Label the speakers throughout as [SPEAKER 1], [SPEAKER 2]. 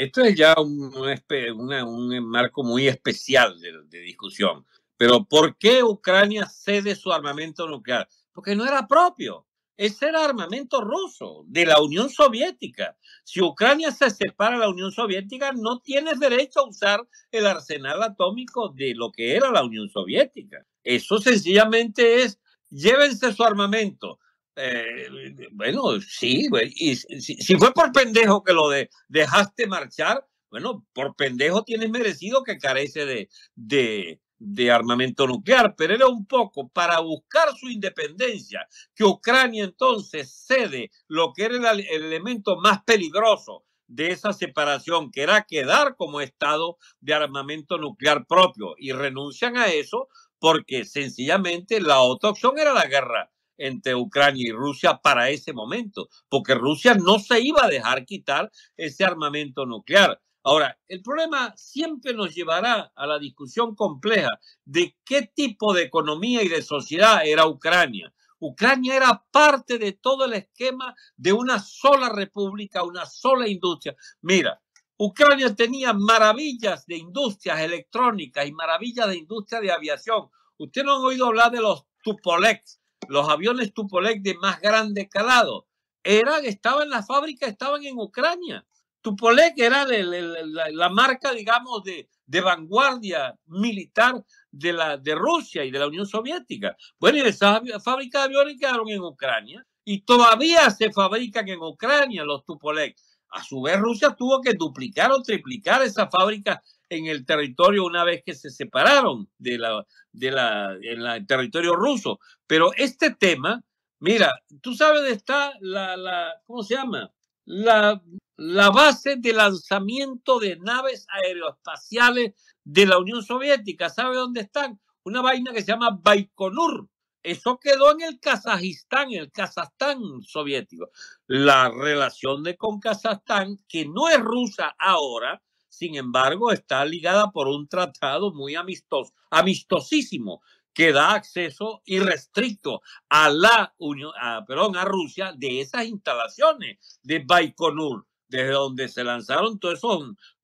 [SPEAKER 1] Esto es ya un, marco muy especial de, discusión. Pero ¿por qué Ucrania cede su armamento nuclear? Porque no era propio. Ese era armamento ruso de la Unión Soviética. Si Ucrania se separa de la Unión Soviética, no tiene derecho a usar el arsenal atómico de lo que era la Unión Soviética. Eso sencillamente es, llévense su armamento, eh, bueno, sí, Y si, fue por pendejo que lo dejaste marchar, bueno, por pendejo tienes merecido que carece de, armamento nuclear, pero era un poco para buscar su independencia, que Ucrania entonces cede lo que era el elemento más peligroso de esa separación, que era quedar como estado de armamento nuclear propio, y renuncian a eso porque sencillamente la otra opción era la guerra entre Ucrania y Rusia para ese momento, porque Rusia no se iba a dejar quitar ese armamento nuclear. Ahora, el problema siempre nos llevará a la discusión compleja de qué tipo de economía y de sociedad era Ucrania. Ucrania era parte de todo el esquema de una sola república, una sola industria. Mira, Ucrania tenía maravillas de industrias electrónicas y maravillas de industria de aviación. Usted no ha oído hablar de los Tupolex, los aviones Tupolev de más grande calado eran, estaban en la fábrica, estaban en Ucrania. Tupolev era la, marca, digamos, de, vanguardia militar de, Rusia y de la Unión Soviética. Bueno, y esas fábricas de aviones quedaron en Ucrania y todavía se fabrican en Ucrania los Tupolev. A su vez, Rusia tuvo que duplicar o triplicar esa fábrica en el territorio una vez que se separaron de la, de la, en territorio ruso. Pero este tema, mira, tú sabes dónde está la, la ¿cómo se llama? La, la base de lanzamiento de naves aeroespaciales de la Unión Soviética. ¿Sabe dónde están? Una vaina que se llama Baikonur. Eso quedó en el Kazajistán, el Kazajstán soviético. La relación de con Kazajstán, que no es rusa ahora, sin embargo, está ligada por un tratado muy amistoso, amistosísimo, que da acceso irrestricto a la Unión, perdón, a Rusia de esas instalaciones de Baikonur, desde donde se lanzaron todos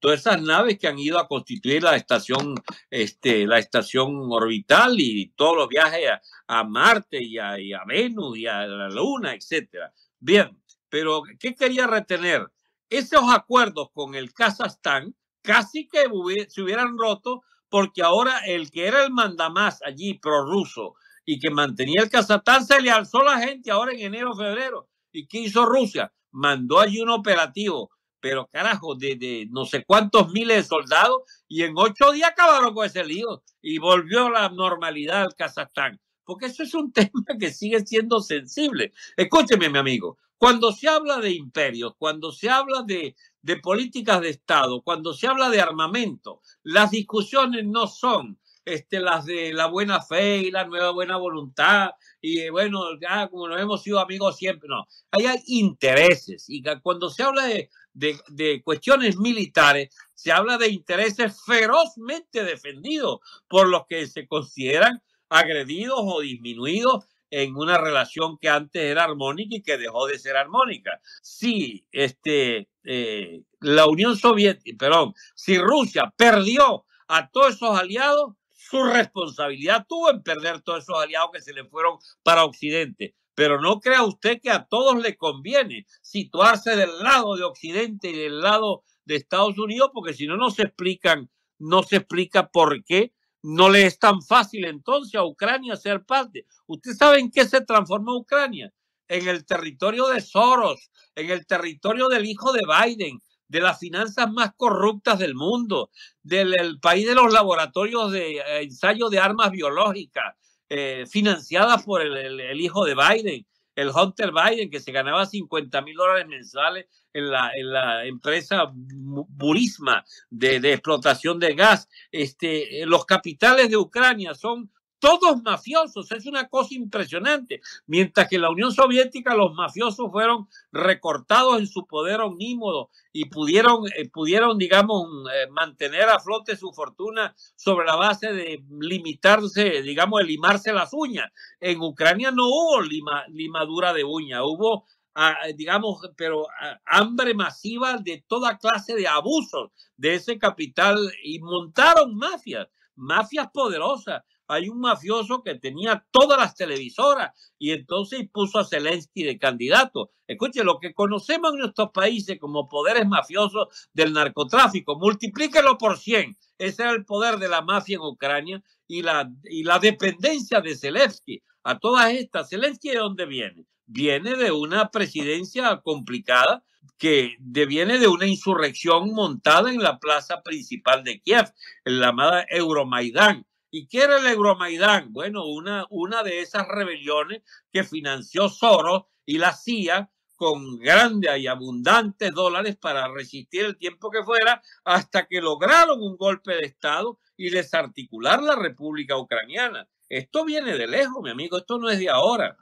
[SPEAKER 1] todas esas naves que han ido a constituir la estación, este, la estación orbital y todos los viajes a, Marte y a, y a Venus y a la Luna, etcétera. Bien, pero ¿qué quería retener? esos acuerdos con el Kazajstán casi que se hubieran roto porque ahora el que era el mandamás allí prorruso y que mantenía el Kazajstán se le alzó la gente ahora en enero, febrero. ¿Y qué hizo Rusia? Mandó allí un operativo, pero carajo, de, no sé cuántos miles de soldados y en ocho días acabaron con ese lío y volvió la normalidad al Kazajstán porque eso es un tema que sigue siendo sensible. Escúcheme, mi amigo, cuando se habla de imperios, cuando se habla de, de políticas de Estado, cuando se habla de armamento, las discusiones no son este, las de la buena fe y la nueva buena voluntad, y eh, bueno, ah, como nos hemos sido amigos siempre, no, ahí hay intereses, y cuando se habla de cuestiones militares, se habla de intereses ferozmente defendidos por los que se consideran agredidos o disminuidos en una relación que antes era armónica y que dejó de ser armónica. Si este, eh, la Unión Soviética, perdón, si Rusia perdió a todos esos aliados, su responsabilidad tuvo en perder todos esos aliados que se le fueron para Occidente. Pero no crea usted que a todos le conviene situarse del lado de Occidente y del lado de Estados Unidos, porque si no, no se explican, no se explica por qué no le es tan fácil entonces a Ucrania ser parte. ¿Ustedes saben qué se transformó Ucrania? En el territorio de Soros, en el territorio del hijo de Biden, de las finanzas más corruptas del mundo, del país de los laboratorios de eh, ensayo de armas biológicas, eh, financiadas por el hijo de Biden el Hunter Biden, que se ganaba 50 mil dólares mensuales en la, empresa Burisma de, de, explotación de gas. Este, los capitales de Ucrania son todos mafiosos, es una cosa impresionante. Mientras que en la Unión Soviética los mafiosos fueron recortados en su poder omnímodo y pudieron, eh, pudieron digamos, mm, eh, mantener a flote su fortuna sobre la base de limitarse, digamos, limarse las uñas. En Ucrania no hubo limadura de uña, hubo ah, eh, digamos, pero ah, hambre masiva de toda clase de abusos de ese capital y montaron mafias, mafias poderosas, hay un mafioso que tenía todas las televisoras y entonces puso a Zelensky de candidato. Escuche, lo que conocemos en nuestros países como poderes mafiosos del narcotráfico, multiplíquelo por 100. Ese era el poder de la mafia en Ucrania y la, y la dependencia de Zelensky. A todas estas, Zelensky de dónde viene? Viene de una presidencia complicada que viene de una insurrección montada en la plaza principal de Kiev, en la llamada Euromaidán ¿Y qué era el Euromaidán? Bueno, una, una de esas rebeliones que financió Soros y la CIA con grandes y abundantes dólares para resistir el tiempo que fuera hasta que lograron un golpe de Estado y desarticular la República Ucraniana. Esto viene de lejos, mi amigo, esto no es de ahora.